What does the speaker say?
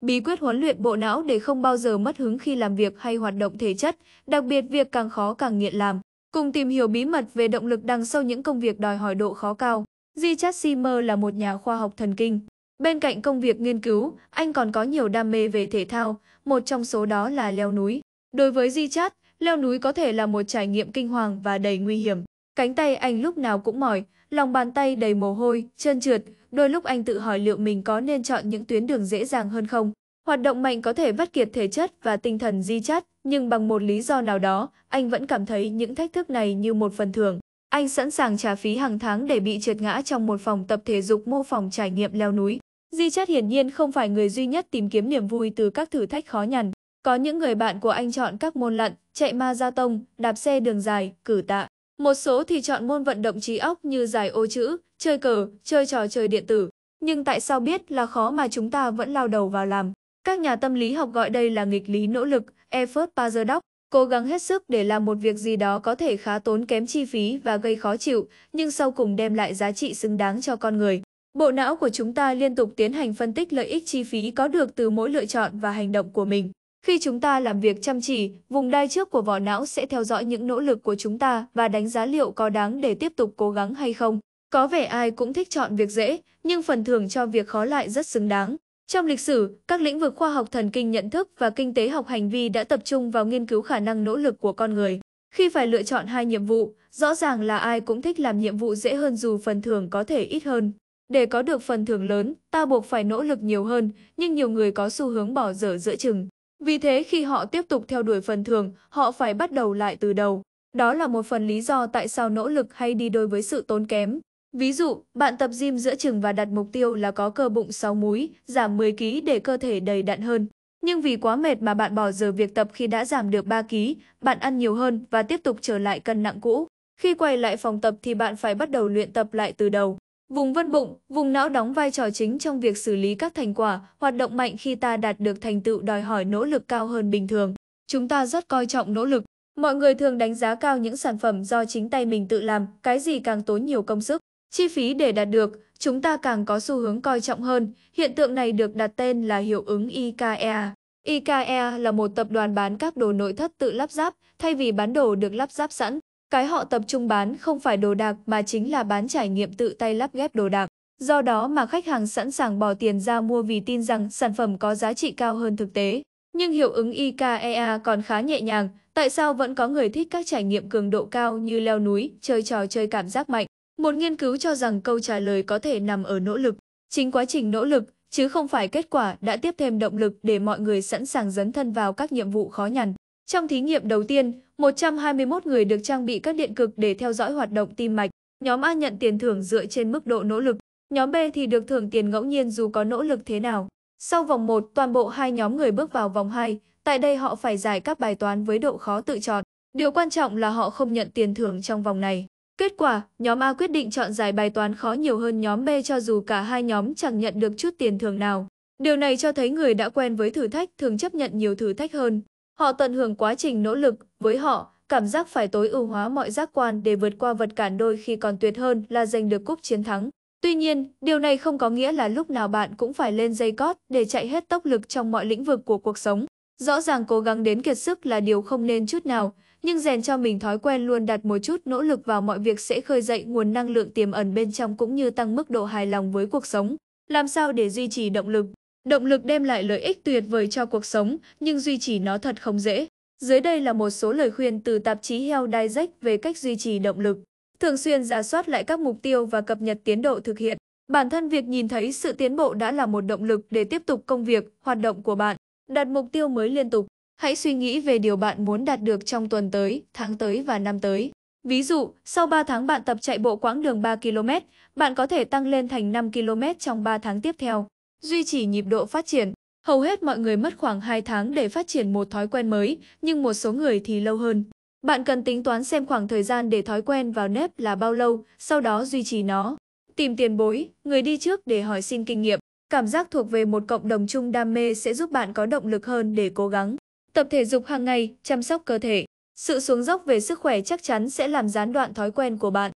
Bí quyết huấn luyện bộ não để không bao giờ mất hứng khi làm việc hay hoạt động thể chất, đặc biệt việc càng khó càng nghiện làm. Cùng tìm hiểu bí mật về động lực đằng sau những công việc đòi hỏi độ khó cao. Richard Seymour là một nhà khoa học thần kinh. Bên cạnh công việc nghiên cứu, anh còn có nhiều đam mê về thể thao, một trong số đó là leo núi. Đối với Richard, leo núi có thể là một trải nghiệm kinh hoàng và đầy nguy hiểm. Cánh tay anh lúc nào cũng mỏi, lòng bàn tay đầy mồ hôi, chân trượt, đôi lúc anh tự hỏi liệu mình có nên chọn những tuyến đường dễ dàng hơn không. Hoạt động mạnh có thể vắt kiệt thể chất và tinh thần di chắt, nhưng bằng một lý do nào đó, anh vẫn cảm thấy những thách thức này như một phần thưởng. Anh sẵn sàng trả phí hàng tháng để bị trượt ngã trong một phòng tập thể dục mô phỏng trải nghiệm leo núi. Di Chát hiển nhiên không phải người duy nhất tìm kiếm niềm vui từ các thử thách khó nhằn. Có những người bạn của anh chọn các môn lặn, chạy ma gia tông, đạp xe đường dài, cử tạ. Một số thì chọn môn vận động trí óc như giải ô chữ, chơi cờ, chơi trò chơi điện tử. Nhưng tại sao biết là khó mà chúng ta vẫn lao đầu vào làm? Các nhà tâm lý học gọi đây là nghịch lý nỗ lực, effort paradox, cố gắng hết sức để làm một việc gì đó có thể khá tốn kém chi phí và gây khó chịu, nhưng sau cùng đem lại giá trị xứng đáng cho con người. Bộ não của chúng ta liên tục tiến hành phân tích lợi ích chi phí có được từ mỗi lựa chọn và hành động của mình. Khi chúng ta làm việc chăm chỉ, vùng đai trước của vỏ não sẽ theo dõi những nỗ lực của chúng ta và đánh giá liệu có đáng để tiếp tục cố gắng hay không. Có vẻ ai cũng thích chọn việc dễ, nhưng phần thưởng cho việc khó lại rất xứng đáng. Trong lịch sử, các lĩnh vực khoa học thần kinh nhận thức và kinh tế học hành vi đã tập trung vào nghiên cứu khả năng nỗ lực của con người. Khi phải lựa chọn hai nhiệm vụ, rõ ràng là ai cũng thích làm nhiệm vụ dễ hơn dù phần thưởng có thể ít hơn. Để có được phần thưởng lớn, ta buộc phải nỗ lực nhiều hơn, nhưng nhiều người có xu hướng bỏ dở giữa chừng. Vì thế khi họ tiếp tục theo đuổi phần thưởng, họ phải bắt đầu lại từ đầu. Đó là một phần lý do tại sao nỗ lực hay đi đôi với sự tốn kém. Ví dụ, bạn tập gym giữa chừng và đặt mục tiêu là có cơ bụng 6 múi, giảm 10 kg để cơ thể đầy đặn hơn. Nhưng vì quá mệt mà bạn bỏ giờ việc tập khi đã giảm được 3 kg, bạn ăn nhiều hơn và tiếp tục trở lại cân nặng cũ. Khi quay lại phòng tập thì bạn phải bắt đầu luyện tập lại từ đầu. Vùng vân bụng, vùng não đóng vai trò chính trong việc xử lý các thành quả, hoạt động mạnh khi ta đạt được thành tựu đòi hỏi nỗ lực cao hơn bình thường. Chúng ta rất coi trọng nỗ lực. Mọi người thường đánh giá cao những sản phẩm do chính tay mình tự làm, cái gì càng tốn nhiều công sức, chi phí để đạt được, chúng ta càng có xu hướng coi trọng hơn. Hiện tượng này được đặt tên là hiệu ứng IKEA. IKEA e là một tập đoàn bán các đồ nội thất tự lắp ráp, thay vì bán đồ được lắp ráp sẵn. Cái họ tập trung bán không phải đồ đạc mà chính là bán trải nghiệm tự tay lắp ghép đồ đạc. Do đó mà khách hàng sẵn sàng bỏ tiền ra mua vì tin rằng sản phẩm có giá trị cao hơn thực tế. Nhưng hiệu ứng IKEA còn khá nhẹ nhàng, tại sao vẫn có người thích các trải nghiệm cường độ cao như leo núi, chơi trò chơi cảm giác mạnh? Một nghiên cứu cho rằng câu trả lời có thể nằm ở nỗ lực. Chính quá trình nỗ lực, chứ không phải kết quả đã tiếp thêm động lực để mọi người sẵn sàng dấn thân vào các nhiệm vụ khó nhằn. Trong thí nghiệm đầu tiên, 121 người được trang bị các điện cực để theo dõi hoạt động tim mạch. Nhóm A nhận tiền thưởng dựa trên mức độ nỗ lực, nhóm B thì được thưởng tiền ngẫu nhiên dù có nỗ lực thế nào. Sau vòng 1, toàn bộ hai nhóm người bước vào vòng 2, tại đây họ phải giải các bài toán với độ khó tự chọn. Điều quan trọng là họ không nhận tiền thưởng trong vòng này. Kết quả, nhóm A quyết định chọn giải bài toán khó nhiều hơn nhóm B cho dù cả hai nhóm chẳng nhận được chút tiền thưởng nào. Điều này cho thấy người đã quen với thử thách thường chấp nhận nhiều thử thách hơn. Họ tận hưởng quá trình nỗ lực, với họ, cảm giác phải tối ưu hóa mọi giác quan để vượt qua vật cản đôi khi còn tuyệt hơn là giành được cúp chiến thắng. Tuy nhiên, điều này không có nghĩa là lúc nào bạn cũng phải lên dây cót để chạy hết tốc lực trong mọi lĩnh vực của cuộc sống. Rõ ràng cố gắng đến kiệt sức là điều không nên chút nào, nhưng rèn cho mình thói quen luôn đặt một chút nỗ lực vào mọi việc sẽ khơi dậy nguồn năng lượng tiềm ẩn bên trong cũng như tăng mức độ hài lòng với cuộc sống. Làm sao để duy trì động lực? Động lực đem lại lợi ích tuyệt vời cho cuộc sống, nhưng duy trì nó thật không dễ. Dưới đây là một số lời khuyên từ tạp chí Health Digest về cách duy trì động lực. Thường xuyên giả soát lại các mục tiêu và cập nhật tiến độ thực hiện. Bản thân việc nhìn thấy sự tiến bộ đã là một động lực để tiếp tục công việc, hoạt động của bạn. Đặt mục tiêu mới liên tục. Hãy suy nghĩ về điều bạn muốn đạt được trong tuần tới, tháng tới và năm tới. Ví dụ, sau 3 tháng bạn tập chạy bộ quãng đường 3 km, bạn có thể tăng lên thành 5 km trong 3 tháng tiếp theo duy trì nhịp độ phát triển. Hầu hết mọi người mất khoảng 2 tháng để phát triển một thói quen mới, nhưng một số người thì lâu hơn. Bạn cần tính toán xem khoảng thời gian để thói quen vào nếp là bao lâu, sau đó duy trì nó. Tìm tiền bối, người đi trước để hỏi xin kinh nghiệm. Cảm giác thuộc về một cộng đồng chung đam mê sẽ giúp bạn có động lực hơn để cố gắng. Tập thể dục hàng ngày, chăm sóc cơ thể. Sự xuống dốc về sức khỏe chắc chắn sẽ làm gián đoạn thói quen của bạn.